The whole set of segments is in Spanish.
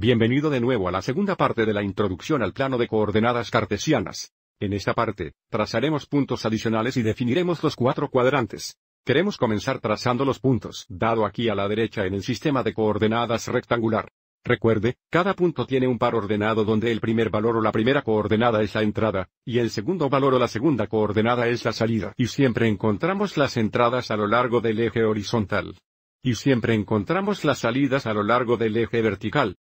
Bienvenido de nuevo a la segunda parte de la introducción al plano de coordenadas cartesianas. En esta parte, trazaremos puntos adicionales y definiremos los cuatro cuadrantes. Queremos comenzar trazando los puntos, dado aquí a la derecha en el sistema de coordenadas rectangular. Recuerde, cada punto tiene un par ordenado donde el primer valor o la primera coordenada es la entrada, y el segundo valor o la segunda coordenada es la salida, y siempre encontramos las entradas a lo largo del eje horizontal. Y siempre encontramos las salidas a lo largo del eje vertical.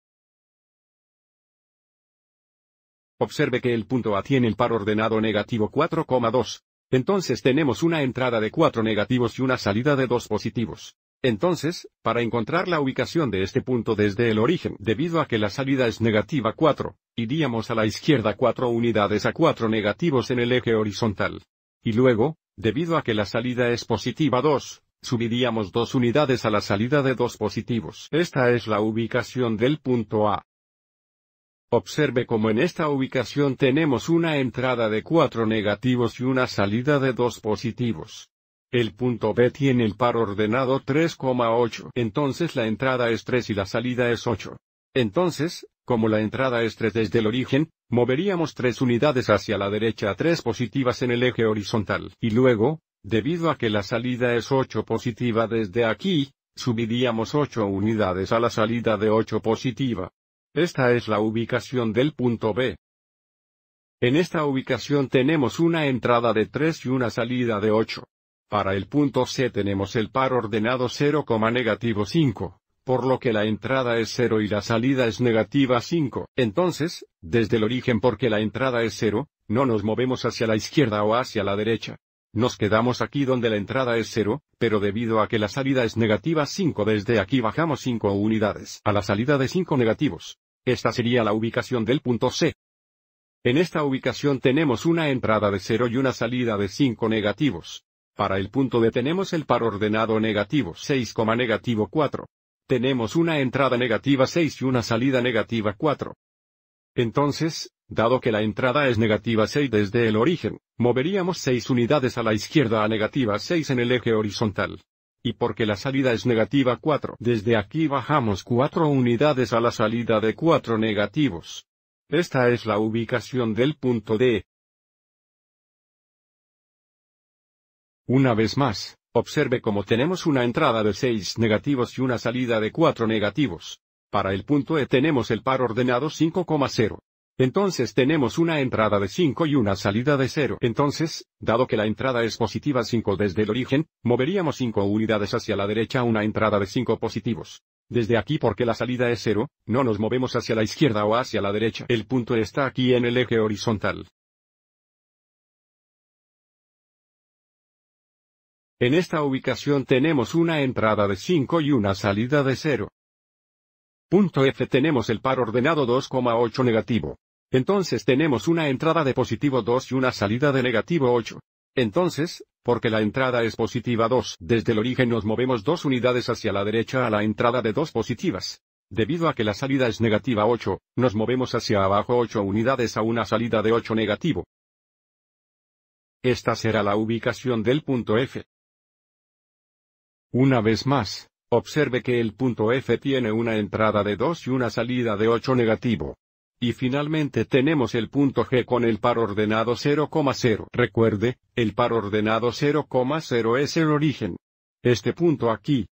Observe que el punto A tiene el par ordenado negativo 4,2. Entonces tenemos una entrada de 4 negativos y una salida de 2 positivos. Entonces, para encontrar la ubicación de este punto desde el origen, debido a que la salida es negativa 4, iríamos a la izquierda 4 unidades a 4 negativos en el eje horizontal. Y luego, debido a que la salida es positiva 2, subiríamos 2 unidades a la salida de 2 positivos. Esta es la ubicación del punto A. Observe como en esta ubicación tenemos una entrada de cuatro negativos y una salida de dos positivos. El punto B tiene el par ordenado 3,8. Entonces la entrada es 3 y la salida es 8. Entonces, como la entrada es 3 desde el origen, moveríamos 3 unidades hacia la derecha 3 positivas en el eje horizontal. Y luego, debido a que la salida es 8 positiva desde aquí, subiríamos 8 unidades a la salida de 8 positiva. Esta es la ubicación del punto B. En esta ubicación tenemos una entrada de 3 y una salida de 8. Para el punto C tenemos el par ordenado 0, negativo 5, por lo que la entrada es 0 y la salida es negativa 5. Entonces, desde el origen porque la entrada es 0, no nos movemos hacia la izquierda o hacia la derecha. Nos quedamos aquí donde la entrada es 0, pero debido a que la salida es negativa 5 desde aquí bajamos 5 unidades a la salida de 5 negativos. Esta sería la ubicación del punto C. En esta ubicación tenemos una entrada de 0 y una salida de 5 negativos. Para el punto D tenemos el par ordenado negativo 6, negativo 4. Tenemos una entrada negativa 6 y una salida negativa 4. Entonces, dado que la entrada es negativa 6 desde el origen, moveríamos 6 unidades a la izquierda a negativa 6 en el eje horizontal y porque la salida es negativa 4. Desde aquí bajamos 4 unidades a la salida de 4 negativos. Esta es la ubicación del punto D. Una vez más, observe cómo tenemos una entrada de 6 negativos y una salida de 4 negativos. Para el punto E tenemos el par ordenado 5,0. Entonces tenemos una entrada de 5 y una salida de 0. Entonces, dado que la entrada es positiva 5 desde el origen, moveríamos 5 unidades hacia la derecha a una entrada de 5 positivos. Desde aquí porque la salida es 0, no nos movemos hacia la izquierda o hacia la derecha. El punto está aquí en el eje horizontal. En esta ubicación tenemos una entrada de 5 y una salida de 0. Punto F tenemos el par ordenado 2,8 negativo. Entonces tenemos una entrada de positivo 2 y una salida de negativo 8. Entonces, porque la entrada es positiva 2, desde el origen nos movemos dos unidades hacia la derecha a la entrada de dos positivas. Debido a que la salida es negativa 8, nos movemos hacia abajo 8 unidades a una salida de 8 negativo. Esta será la ubicación del punto F. Una vez más, observe que el punto F tiene una entrada de 2 y una salida de 8 negativo. Y finalmente tenemos el punto G con el par ordenado 0,0. Recuerde, el par ordenado 0,0 es el origen. Este punto aquí.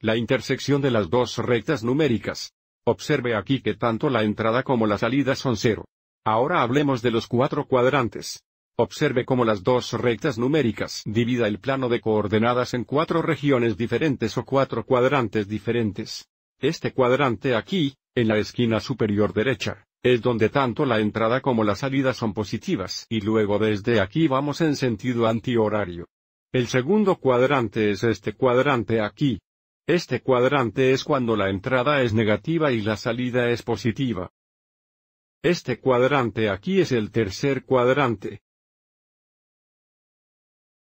La intersección de las dos rectas numéricas. Observe aquí que tanto la entrada como la salida son 0. Ahora hablemos de los cuatro cuadrantes. Observe cómo las dos rectas numéricas divida el plano de coordenadas en cuatro regiones diferentes o cuatro cuadrantes diferentes. Este cuadrante aquí, en la esquina superior derecha, es donde tanto la entrada como la salida son positivas y luego desde aquí vamos en sentido antihorario. El segundo cuadrante es este cuadrante aquí. Este cuadrante es cuando la entrada es negativa y la salida es positiva. Este cuadrante aquí es el tercer cuadrante.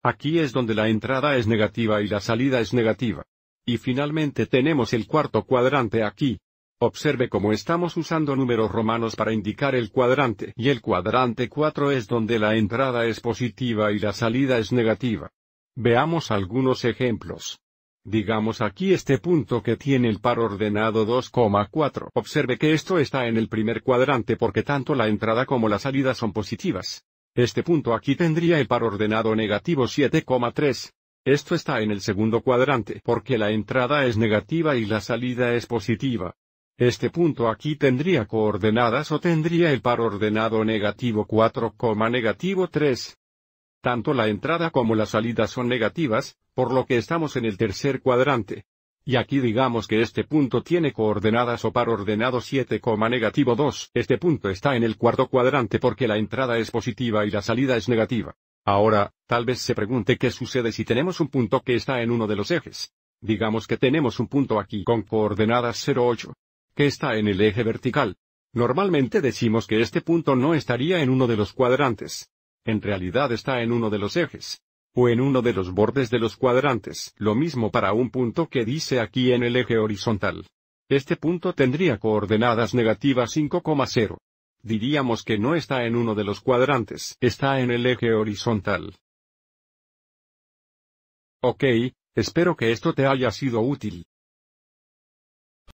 Aquí es donde la entrada es negativa y la salida es negativa. Y finalmente tenemos el cuarto cuadrante aquí. Observe cómo estamos usando números romanos para indicar el cuadrante y el cuadrante 4 es donde la entrada es positiva y la salida es negativa. Veamos algunos ejemplos. Digamos aquí este punto que tiene el par ordenado 2,4. Observe que esto está en el primer cuadrante porque tanto la entrada como la salida son positivas. Este punto aquí tendría el par ordenado negativo 7,3. Esto está en el segundo cuadrante porque la entrada es negativa y la salida es positiva. Este punto aquí tendría coordenadas o tendría el par ordenado negativo 4, negativo 3. Tanto la entrada como la salida son negativas, por lo que estamos en el tercer cuadrante. Y aquí digamos que este punto tiene coordenadas o par ordenado 7, negativo 2. Este punto está en el cuarto cuadrante porque la entrada es positiva y la salida es negativa. Ahora, tal vez se pregunte qué sucede si tenemos un punto que está en uno de los ejes. Digamos que tenemos un punto aquí con coordenadas 0,8 que está en el eje vertical. Normalmente decimos que este punto no estaría en uno de los cuadrantes. En realidad está en uno de los ejes. O en uno de los bordes de los cuadrantes. Lo mismo para un punto que dice aquí en el eje horizontal. Este punto tendría coordenadas negativas 5,0. Diríamos que no está en uno de los cuadrantes, está en el eje horizontal. Ok, espero que esto te haya sido útil.